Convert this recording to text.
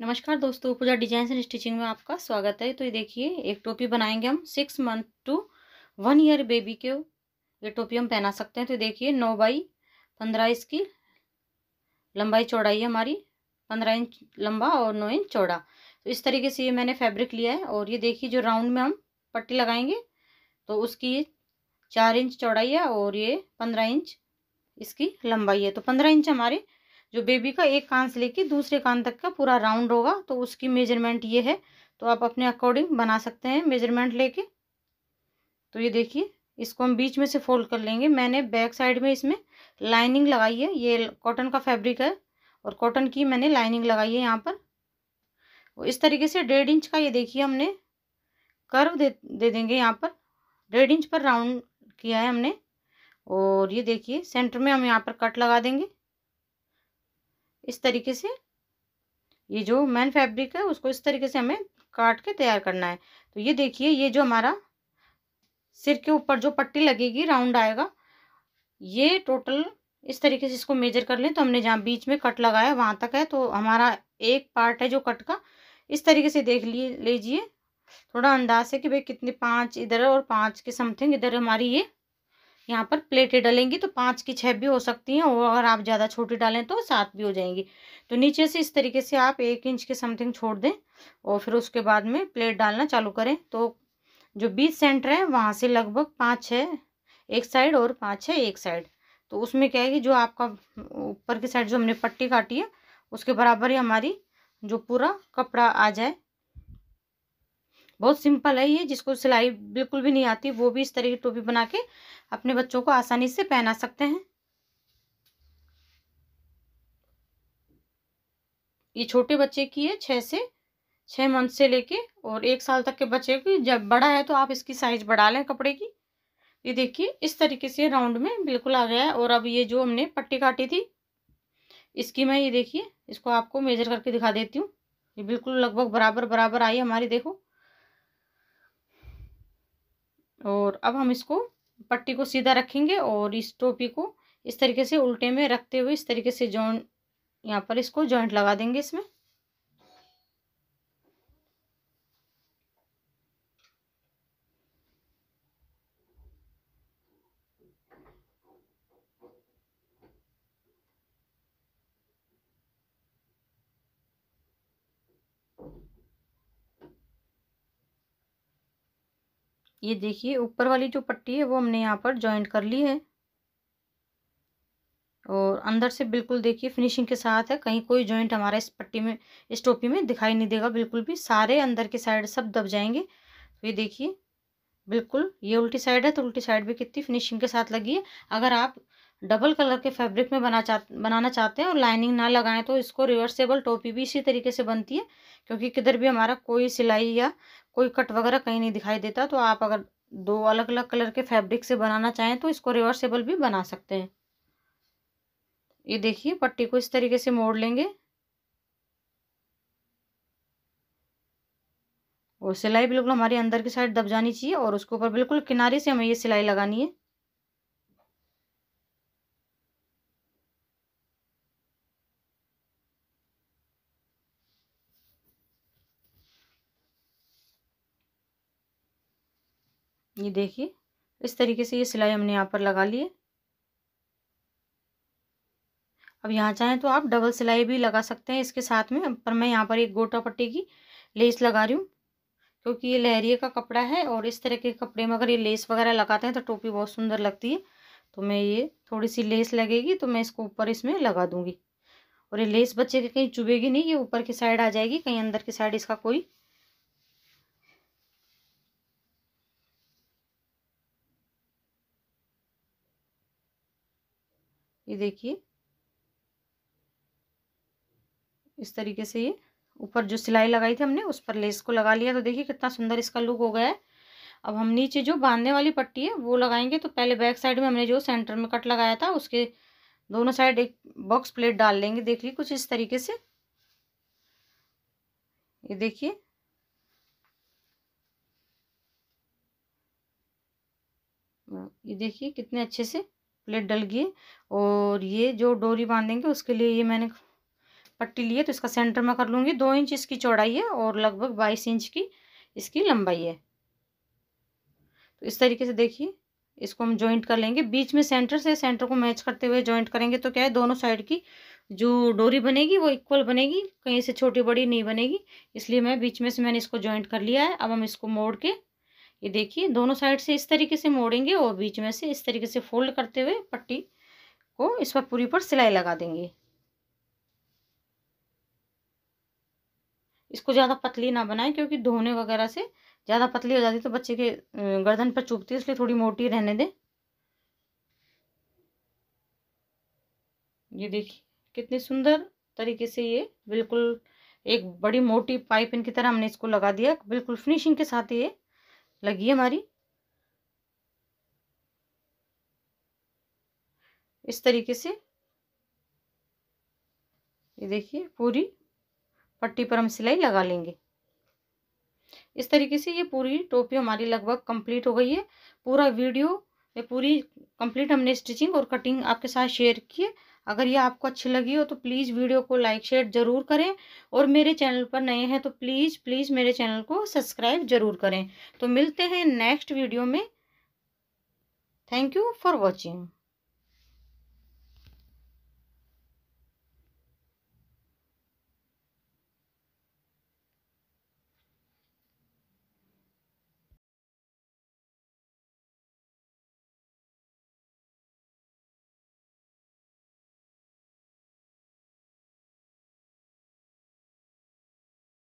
नमस्कार दोस्तों पूजा design and stitching में आपका स्वागत है तो ये देखिए एक टोपी बनाएंगे हम six month to one year baby के ये टोपी हम पहना सकते हैं तो देखिए नौ बाई पंद्रह इसकी लंबाई चौड़ाई है हमारी पंद्रह इंच लंबा और नौ इंच चौड़ा तो इस तरीके से ये मैंने फैब्रिक लिया है और ये देखिए जो राउंड में हम पट्टी लगाएंगे तो उसकी ये चार इंच चौड़ाई है और ये पंद्रह इंच इसकी लंबाई है तो पंद्रह इंच हमारे जो बेबी का एक कान से लेके दूसरे कान तक का पूरा राउंड होगा तो उसकी मेजरमेंट ये है तो आप अपने अकॉर्डिंग बना सकते हैं मेजरमेंट लेके तो ये देखिए इसको हम बीच में से फोल्ड कर लेंगे मैंने बैक साइड में इसमें लाइनिंग लगाई है ये कॉटन का फैब्रिक है और कॉटन की मैंने लाइनिंग लगाई है यहाँ पर इस तरीके से डेढ़ इंच का ये देखिए हमने कर्व दे दे देंगे यहाँ पर डेढ़ इंच पर राउंड किया है हमने और ये देखिए सेंटर में हम यहाँ पर कट लगा देंगे इस तरीके से ये जो मैन फैब्रिक है उसको इस तरीके से हमें काट के तैयार करना है तो ये देखिए ये जो हमारा सिर के ऊपर जो पट्टी लगेगी राउंड आएगा ये टोटल इस तरीके से इसको मेजर कर लें तो हमने जहाँ बीच में कट लगाया वहाँ तक है तो हमारा एक पार्ट है जो कट का इस तरीके से देख लीजिए थोड़ा अंदाज है कि भाई कितने पाँच इधर और पाँच के समथिंग इधर हमारी ये यहाँ पर प्लेटें डलेंगी तो पाँच की छः भी हो सकती हैं और अगर आप ज़्यादा छोटी डालें तो सात भी हो जाएंगी तो नीचे से इस तरीके से आप एक इंच के समथिंग छोड़ दें और फिर उसके बाद में प्लेट डालना चालू करें तो जो बीच सेंटर है वहाँ से लगभग पाँच छः एक साइड और पाँच छः एक साइड तो उसमें क्या है कि जो आपका ऊपर की साइड जो हमने पट्टी काटी है उसके बराबर ही हमारी जो पूरा कपड़ा आ जाए बहुत सिंपल है ये जिसको सिलाई बिल्कुल भी नहीं आती वो भी इस तरह की टोपी बना के अपने बच्चों को आसानी से पहना सकते हैं ये छोटे बच्चे की है छः से छः मंथ से लेके और एक साल तक के बच्चे की जब बड़ा है तो आप इसकी साइज बढ़ा लें कपड़े की ये देखिए इस तरीके से राउंड में बिल्कुल आ गया है और अब ये जो हमने पट्टी काटी थी इसकी मैं ये देखिए इसको आपको मेजर करके दिखा देती हूँ ये बिल्कुल लगभग बराबर बराबर आई हमारी देखो और अब हम इसको पट्टी को सीधा रखेंगे और इस टोपी को इस तरीके से उल्टे में रखते हुए इस तरीके से जॉइंट यहाँ पर इसको जॉइंट लगा देंगे इसमें ये देखिए ऊपर वाली जो पट्टी है वो हमने यहाँ पर जॉइंट कर ली है और अंदर से बिल्कुल देखिए फिनिशिंग के साथ है कहीं कोई जॉइंट हमारा इस पट्टी में इस टोपी में दिखाई नहीं देगा बिल्कुल भी सारे अंदर के साइड सब दब जाएंगे तो ये देखिए बिल्कुल ये उल्टी साइड है तो उल्टी साइड भी कितनी फिनिशिंग के साथ लगी है अगर आप डबल कलर के फैब्रिक में बना चाह बनाना चाहते हैं और लाइनिंग ना लगाएं तो इसको रिवर्सेबल टोपी भी इसी तरीके से बनती है क्योंकि किधर भी हमारा कोई सिलाई या कोई कट वगैरह कहीं नहीं दिखाई देता तो आप अगर दो अलग अलग कलर के फैब्रिक से बनाना चाहें तो इसको रिवर्सेबल भी बना सकते हैं ये देखिए पट्टी को इस तरीके से मोड़ लेंगे और सिलाई बिल्कुल हमारी अंदर की साइड दब जानी चाहिए और उसके ऊपर बिल्कुल किनारे से हमें ये सिलाई लगानी है ये देखिए इस तरीके से ये सिलाई हमने यहाँ पर लगा ली है अब यहाँ चाहें तो आप डबल सिलाई भी लगा सकते हैं इसके साथ में पर मैं यहाँ पर एक गोटा पट्टी की लेस लगा रही हूँ क्योंकि ये लहरिए का कपड़ा है और इस तरह के कपड़े में अगर ये लेस वगैरह लगाते हैं तो टोपी बहुत सुंदर लगती है तो मैं ये थोड़ी सी लेस लगेगी तो मैं इसको ऊपर इसमें लगा दूँगी और ये लेस बच्चे के कहीं चुभेगी नहीं ये ऊपर की साइड आ जाएगी कहीं अंदर की साइड इसका कोई ये देखिए इस तरीके से ये ऊपर जो सिलाई लगाई थी हमने उस पर लेस को लगा लिया तो देखिए कितना सुंदर इसका लुक हो गया है अब हम नीचे जो बांधने वाली पट्टी है वो लगाएंगे तो पहले बैक साइड में हमने जो सेंटर में कट लगाया था उसके दोनों साइड एक बॉक्स प्लेट डाल लेंगे देख देखिए कुछ इस तरीके से ये देखिए ये देखिए कितने अच्छे से प्लेट डल गई और ये जो डोरी बांधेंगे उसके लिए ये मैंने पट्टी लिए तो इसका सेंटर में कर लूँगी दो इंच इसकी चौड़ाई है और लगभग बाईस इंच की इसकी लंबाई है तो इस तरीके से देखिए इसको हम जॉइंट कर लेंगे बीच में सेंटर से सेंटर को मैच करते हुए जॉइंट करेंगे तो क्या है दोनों साइड की जो डोरी बनेगी वो इक्वल बनेगी कहीं से छोटी बड़ी नहीं बनेगी इसलिए मैं बीच में से मैंने इसको जॉइंट कर लिया है अब हम इसको मोड़ के ये देखिए दोनों साइड से इस तरीके से मोड़ेंगे और बीच में से इस तरीके से फोल्ड करते हुए पट्टी को इस पर पूरी पर सिलाई लगा देंगे इसको ज़्यादा पतली ना बनाएं क्योंकि धोने वगैरह से ज़्यादा पतली हो जाती तो बच्चे के गर्दन पर चुभती है इसलिए थोड़ी मोटी रहने दें ये देखिए कितने सुंदर तरीके से ये बिल्कुल एक बड़ी मोटी पाइप इनकी तरह हमने इसको लगा दिया बिल्कुल फिनिशिंग के साथ ये लगी हमारी इस तरीके से ये देखिए पूरी पट्टी पर हम सिलाई लगा लेंगे इस तरीके से ये पूरी टोपी हमारी लगभग कंप्लीट हो गई है पूरा वीडियो ये पूरी कंप्लीट हमने स्टिचिंग और कटिंग आपके साथ शेयर किए अगर ये आपको अच्छी लगी हो तो प्लीज़ वीडियो को लाइक शेयर ज़रूर करें और मेरे चैनल पर नए हैं तो प्लीज़ प्लीज़ मेरे चैनल को सब्सक्राइब ज़रूर करें तो मिलते हैं नेक्स्ट वीडियो में थैंक यू फॉर वॉचिंग